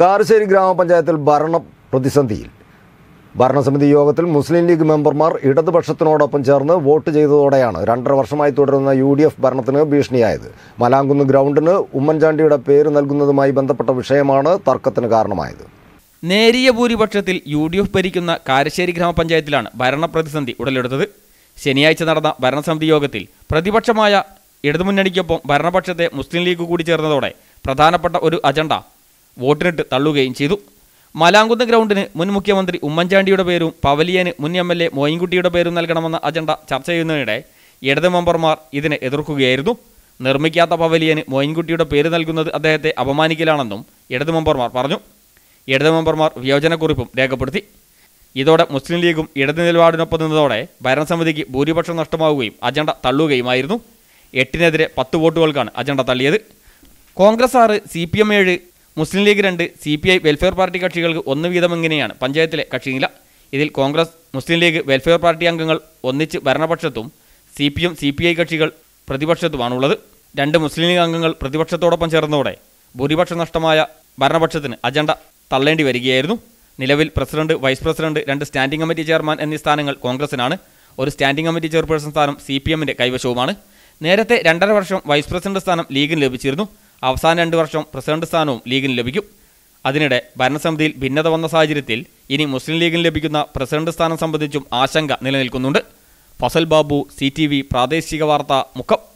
കാരശ്ശേരി ഗ്രാമപഞ്ചായത്തിൽ ഭരണ പ്രതിസന്ധിയിൽ ഭരണസമിതി യോഗത്തിൽ മുസ്ലിം ലീഗ് മെമ്പർമാർ ഇടതുപക്ഷത്തിനോടൊപ്പം ചേർന്ന് വോട്ട് ചെയ്തതോടെയാണ് രണ്ടര വർഷമായി തുടരുന്ന യു ഡി എഫ് ഭരണത്തിന് ഭീഷണിയായത് മലാങ്കുന്ന് ഗ്രൗണ്ടിന് ഉമ്മൻചാണ്ടിയുടെ പേര് നൽകുന്നതുമായി ബന്ധപ്പെട്ട വിഷയമാണ് തർക്കത്തിന് കാരണമായത് നേരിയ ഭൂരിപക്ഷത്തിൽ യു ഡി എഫ് ഭരിക്കുന്ന കാരശ്ശേരി ഗ്രാമപഞ്ചായത്തിലാണ് ഭരണപ്രതിസന്ധി ഉടലെടുത്തത് ശനിയാഴ്ച നടന്ന ഭരണസമിതി യോഗത്തിൽ പ്രതിപക്ഷമായ ഇടതുമുന്നണിക്കൊപ്പം ഭരണപക്ഷത്തെ മുസ്ലിം ലീഗ് കൂടി ചേർന്നതോടെ പ്രധാനപ്പെട്ട ഒരു അജണ്ട വോട്ടിനിട്ട് തള്ളുകയും ചെയ്തു മലാങ്കുന്ന് ഗ്രൗണ്ടിന് മുൻ മുഖ്യമന്ത്രി ഉമ്മൻചാണ്ടിയുടെ പേരും പവലിയന് മുൻ എം എൽ എ മോയിൻകുട്ടിയുടെ പേരും നൽകണമെന്ന അജണ്ട ചർച്ച ചെയ്യുന്നതിനിടെ ഇടത് മെമ്പർമാർ ഇതിനെ എതിർക്കുകയായിരുന്നു നിർമ്മിക്കാത്ത പവലിയന് മോയിൻകുട്ടിയുടെ പേര് നൽകുന്നത് അദ്ദേഹത്തെ അപമാനിക്കലാണെന്നും ഇടത് മെമ്പർമാർ പറഞ്ഞു ഇടത് മെമ്പർമാർ വിയോജനക്കുറിപ്പും രേഖപ്പെടുത്തി ഇതോടെ മുസ്ലിം ലീഗും ഇടത് നിലപാടിനൊപ്പം നിന്നതോടെ ഭരണസമിതിക്ക് ഭൂരിപക്ഷം നഷ്ടമാവുകയും അജണ്ട തള്ളുകയുമായിരുന്നു എട്ടിനെതിരെ പത്ത് വോട്ടുകൾക്കാണ് അജണ്ട തള്ളിയത് കോൺഗ്രസ് ആറ് സി പി എം ഏഴ് മുസ്ലിം ലീഗ് രണ്ട് C P I welfare party കക്ഷികൾക്ക് ഒന്ന് വീതം എങ്ങനെയാണ് പഞ്ചായത്തിലെ കക്ഷിനില ഇതിൽ കോൺഗ്രസ് മുസ്ലിം ലീഗ് വെൽഫെയർ പാർട്ടി അംഗങ്ങൾ ഒന്നിച്ച് ഭരണപക്ഷത്തും C P M C P I കക്ഷികൾ പ്രതിപക്ഷത്തുമാണുള്ളത് രണ്ട് മുസ്ലിം ലീഗ് അംഗങ്ങൾ പ്രതിപക്ഷത്തോടൊപ്പം ചേർന്നതോടെ ഭൂരിപക്ഷ നഷ്ടമായ ഭരണപക്ഷത്തിന് അജണ്ട തള്ളേണ്ടി വരികയായിരുന്നു നിലവിൽ പ്രസിഡന്റ് വൈസ് പ്രസിഡന്റ് രണ്ട് സ്റ്റാൻഡിംഗ് കമ്മിറ്റി ചെയർമാൻ എന്നീ സ്ഥാനങ്ങൾ കോൺഗ്രസിനാണ് ഒരു സ്റ്റാൻഡിംഗ് കമ്മിറ്റി ചെയർപേഴ്സൺ സ്ഥാനം സി പി എമ്മിന്റെ കൈവശവുമാണ് നേരത്തെ രണ്ടര വർഷം വൈസ് പ്രസിഡന്റ് സ്ഥാനം ലീഗിന് ലഭിച്ചിരുന്നു അവസാന രണ്ട് വർഷം പ്രസിഡന്റ് സ്ഥാനവും ലീഗിന് ലഭിക്കും അതിനിടെ ഭരണസമിതിയിൽ ഭിന്നത വന്ന സാഹചര്യത്തിൽ ഇനി മുസ്ലിം ലീഗിന് ലഭിക്കുന്ന പ്രസിഡന്റ് സ്ഥാനം സംബന്ധിച്ചും ആശങ്ക നിലനിൽക്കുന്നുണ്ട് ഫസൽ ബാബു സി പ്രാദേശിക വാർത്ത മുഖം